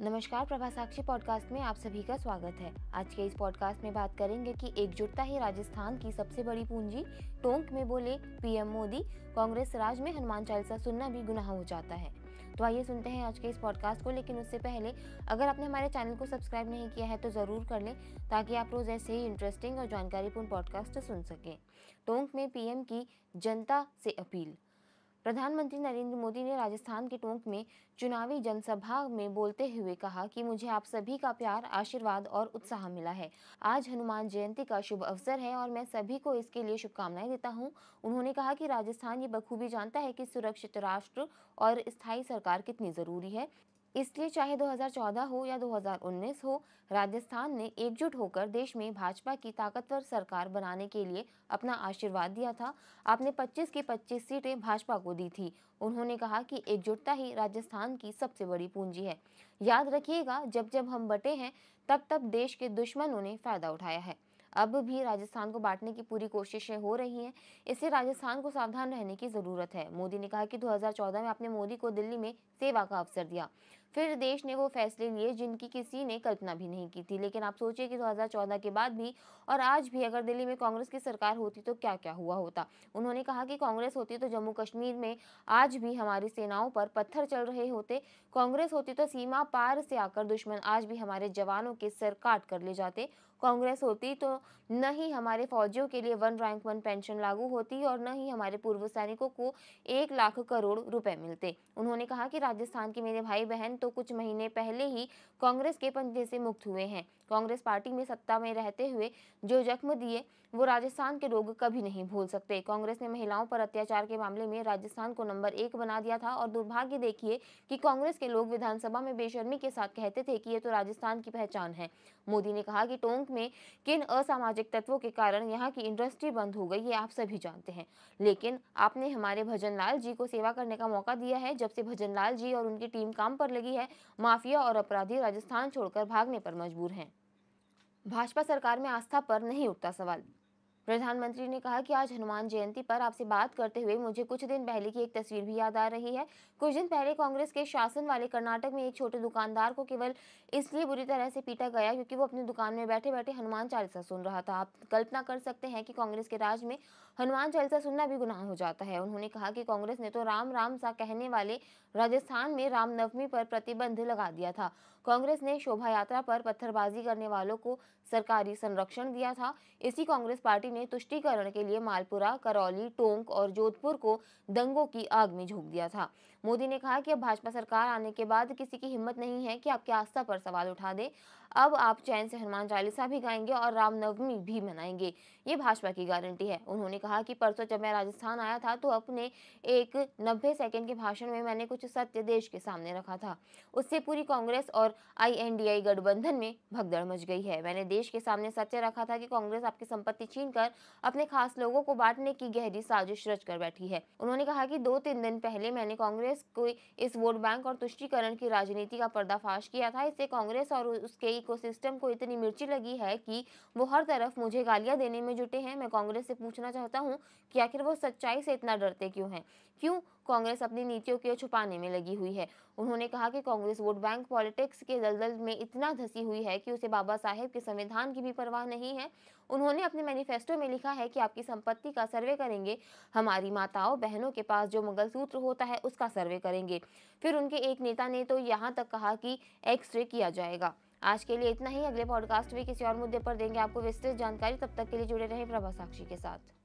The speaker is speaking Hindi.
नमस्कार प्रभा साक्षी पॉडकास्ट में आप सभी का स्वागत है आज के इस पॉडकास्ट में बात करेंगे कि एकजुटता ही राजस्थान की सबसे बड़ी पूंजी टोंक में बोले पीएम मोदी कांग्रेस राज में हनुमान चालीसा सुनना भी गुनाह हो जाता है तो आइए सुनते हैं आज के इस पॉडकास्ट को लेकिन उससे पहले अगर आपने हमारे चैनल को सब्सक्राइब नहीं किया है तो ज़रूर कर लें ताकि आप रोज़ ऐसे ही इंटरेस्टिंग और जानकारीपूर्ण पॉडकास्ट सुन सकें टोंक में पीएम की जनता से अपील प्रधानमंत्री नरेंद्र मोदी ने राजस्थान के टोंक में चुनावी जनसभा में बोलते हुए कहा कि मुझे आप सभी का प्यार आशीर्वाद और उत्साह मिला है आज हनुमान जयंती का शुभ अवसर है और मैं सभी को इसके लिए शुभकामनाएं देता हूं। उन्होंने कहा कि राजस्थान ये बखूबी जानता है कि सुरक्षित राष्ट्र और स्थायी सरकार कितनी जरूरी है इसलिए चाहे 2014 हो या 2019 हो राजस्थान ने एकजुट होकर देश में भाजपा की ताकतवर सरकार बनाने के लिए अपना आशीर्वाद दिया था आपने 25 की 25 सीटें भाजपा को दी थी उन्होंने कहा कि एकजुटता ही राजस्थान की सबसे बड़ी पूंजी है याद रखिएगा जब जब हम बटे हैं तब तब देश के दुश्मनों ने फायदा उठाया है अब भी राजस्थान को बांटने की पूरी कोशिशें हो रही हैं इससे राजस्थान को सावधान रहने की ज़रूरत है मोदी ने कहा कि 2014 में आपने मोदी को दिल्ली में सेवा का अवसर दिया फिर देश ने वो फैसले लिए जिनकी किसी ने कल्पना भी नहीं की थी लेकिन आप सोचिए कि 2014 के बाद भी और आज भी अगर दिल्ली में कांग्रेस की सरकार होती तो क्या क्या हुआ होता उन्होंने कहा कि कांग्रेस होती तो जम्मू कश्मीर में आज भी हमारी सेनाओं पर पत्थर चल रहे होते कांग्रेस होती तो सीमा पार से आकर दुश्मन आज भी हमारे जवानों के सर काट कर ले जाते कांग्रेस होती तो न ही हमारे फौजियों के लिए वन रैंक वन पेंशन लागू होती और न ही हमारे पूर्व सैनिकों को एक लाख करोड़ रुपए मिलते उन्होंने कहा कि राजस्थान के मेरे भाई बहन तो कुछ महीने पहले ही कांग्रेस के पंजे से मुक्त हुए हैं कांग्रेस पार्टी में सत्ता में रहते हुए जो जख्म दिए वो राजस्थान के लोग कभी नहीं भूल सकते कांग्रेस ने महिलाओं पर अत्याचार के मामले में राजस्थान को नंबर एक बना दिया था और दुर्भाग्य देखिए कि कांग्रेस के लोग विधानसभा में बेशर्मी के साथ कहते थे कि ये तो राजस्थान की पहचान है मोदी ने कहा कि टोंक में किन असामाजिक तत्वों के कारण यहाँ की इंडस्ट्री बंद हो गई ये आप सभी जानते हैं लेकिन आपने हमारे भजन लाल जी को सेवा करने का मौका दिया है जब से भजन लाल जी और उनकी टीम काम पर लगी रही है माफिया और अपराधी राजस्थान छोड़कर भागने पर मजबूर हैं भाजपा सरकार में आस्था पर नहीं उठता सवाल प्रधानमंत्री ने कहा कि आज हनुमान जयंती पर आपसे बात करते हुए मुझे कुछ दिन पहले की एक तस्वीर भी याद आ रही है कुछ दिन पहले कांग्रेस के शासन वाले कर्नाटक में एक छोटे दुकानदार को केवल इसलिए बुरी तरह से पीटा गया क्योंकि वो अपनी दुकान में बैठे बैठे हनुमान चालीसा सुन रहा था आप कल्पना कर सकते हैं कि कांग्रेस के राज में हनुमान चालीसा सुनना भी गुनाह हो जाता है उन्होंने कहा कि कांग्रेस ने तो राम राम सा कहने वाले राजस्थान में रामनवमी पर प्रतिबंध लगा दिया था कांग्रेस ने शोभा यात्रा पर पत्थरबाजी करने वालों को सरकारी संरक्षण दिया था इसी कांग्रेस पार्टी ने तुष्टिकरण के लिए मालपुरा करौली टोंक और जोधपुर को दंगों की आग में झोंक दिया था मोदी ने कहा कि अब भाजपा सरकार आने के बाद किसी की हिम्मत नहीं है कि आपकी आस्था पर सवाल उठा दे अब आप चैन से हनुमान चालीसा भी गाएंगे और रामनवमी भी मनाएंगे ये भाजपा की गारंटी है उन्होंने कहा कि परसों जब मैं राजस्थान आया था तो अपने एक नब्बे सेकेंड के भाषण में मैंने कुछ सत्य देश के सामने रखा था उससे पूरी कांग्रेस और आईएनडीआई गठबंधन में भगदड़ मच गई है मैंने देश के सामने सत्य रखा था कि कांग्रेस आपकी संपत्ति छीन कर अपने खास लोगों को बांटने की गहरी साजिश रच कर बैठी है उन्होंने कहा कि दो तीन दिन पहले मैंने कांग्रेस कांग्रेस को इस वोट बैंक और तुष्टिकरण की राजनीति का पर्दाफाश किया था इससे कांग्रेस और उसके इकोसिस्टम को इतनी मिर्ची लगी है कि वो हर तरफ मुझे गालियां देने में जुटे हैं मैं कांग्रेस से पूछना चाहता हूँ कि आखिर वो सच्चाई से इतना डरते क्यों हैं क्यों कांग्रेस अपनी नीतियों को छुपाने में लगी हुई है उन्होंने कहा कि कांग्रेस वोट बैंक पॉलिटिक्स के दलदल में इतना धसी हुई है कि उसे बाबा साहेब के संविधान की भी परवाह नहीं है उन्होंने अपने मैनिफेस्टो में लिखा है कि आपकी संपत्ति का सर्वे करेंगे हमारी माताओं बहनों के पास जो मंगल सूत्र होता है उसका सर्वे करेंगे फिर उनके एक नेता ने तो यहाँ तक कहा कि एक्सरे किया जाएगा आज के लिए इतना ही अगले पॉडकास्ट में किसी और मुद्दे पर देंगे आपको विस्तृत जानकारी तब तक के लिए जुड़े रहे प्रभा साक्षी के साथ